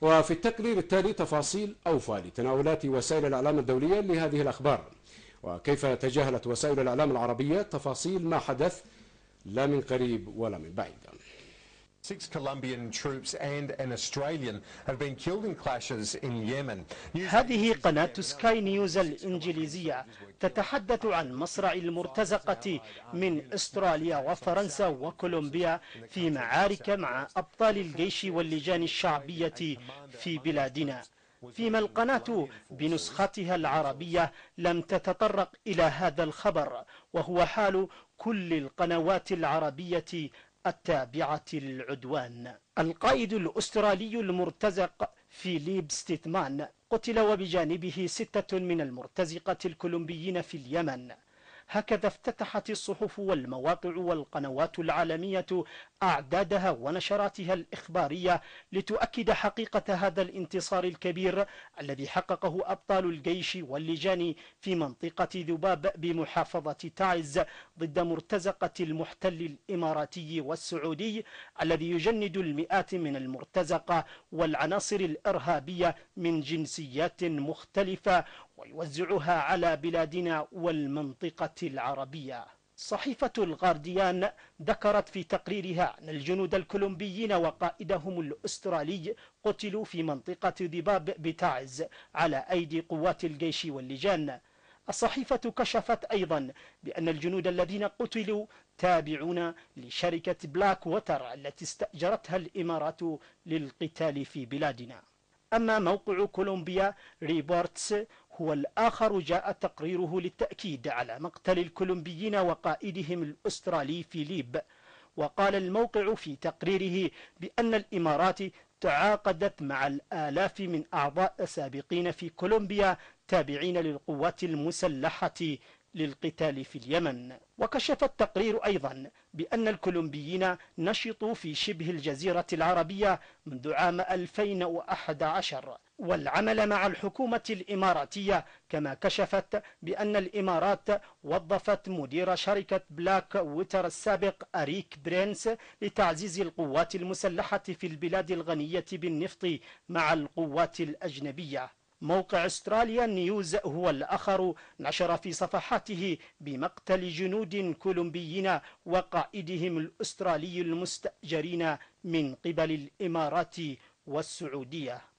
وفي التقرير التالي تفاصيل أوفى لتناولات وسائل الإعلام الدولية لهذه الأخبار وكيف تجاهلت وسائل الإعلام العربية تفاصيل ما حدث لا من قريب ولا من بعيد Six Colombian troops and an Australian have been killed in clashes in Yemen. هذه قناة سكاي نيوز الإنجليزية تتحدث عن مصرع المرتزقة من استراليا وفرنسا وكولومبيا في معارك مع أبطال الجيش واللجان الشعبية في بلادنا. فيما القناة بنسختها العربية لم تتطرق إلى هذا الخبر وهو حال كل القنوات العربية التابعة للعدوان القائد الأسترالي المرتزق فيليب ستيتمان قتل وبجانبه ستة من المرتزقة الكولومبيين في اليمن هكذا افتتحت الصحف والمواقع والقنوات العالمية أعدادها ونشراتها الإخبارية لتؤكد حقيقة هذا الانتصار الكبير الذي حققه أبطال الجيش واللجان في منطقة ذباب بمحافظة تعز ضد مرتزقة المحتل الإماراتي والسعودي الذي يجند المئات من المرتزقة والعناصر الإرهابية من جنسيات مختلفة ويوزعها على بلادنا والمنطقة العربية صحيفة الغارديان ذكرت في تقريرها أن الجنود الكولومبيين وقائدهم الأسترالي قتلوا في منطقة ذباب بتاعز على أيدي قوات الجيش واللجان الصحيفة كشفت أيضا بأن الجنود الذين قتلوا تابعون لشركة بلاك ووتر التي استأجرتها الإمارات للقتال في بلادنا أما موقع كولومبيا ريبورتس هو الآخر جاء تقريره للتأكيد على مقتل الكولومبيين وقائدهم الأسترالي فيليب وقال الموقع في تقريره بأن الإمارات تعاقدت مع الآلاف من أعضاء سابقين في كولومبيا تابعين للقوات المسلحة للقتال في اليمن وكشف التقرير أيضا بأن الكولومبيين نشطوا في شبه الجزيرة العربية منذ عام 2011 والعمل مع الحكومة الإماراتية كما كشفت بأن الإمارات وظفت مدير شركة بلاك ويتر السابق أريك برينس لتعزيز القوات المسلحة في البلاد الغنية بالنفط مع القوات الأجنبية موقع استراليا نيوز هو الآخر نشر في صفحاته بمقتل جنود كولومبيين وقائدهم الأسترالي المستأجرين من قبل الإمارات والسعودية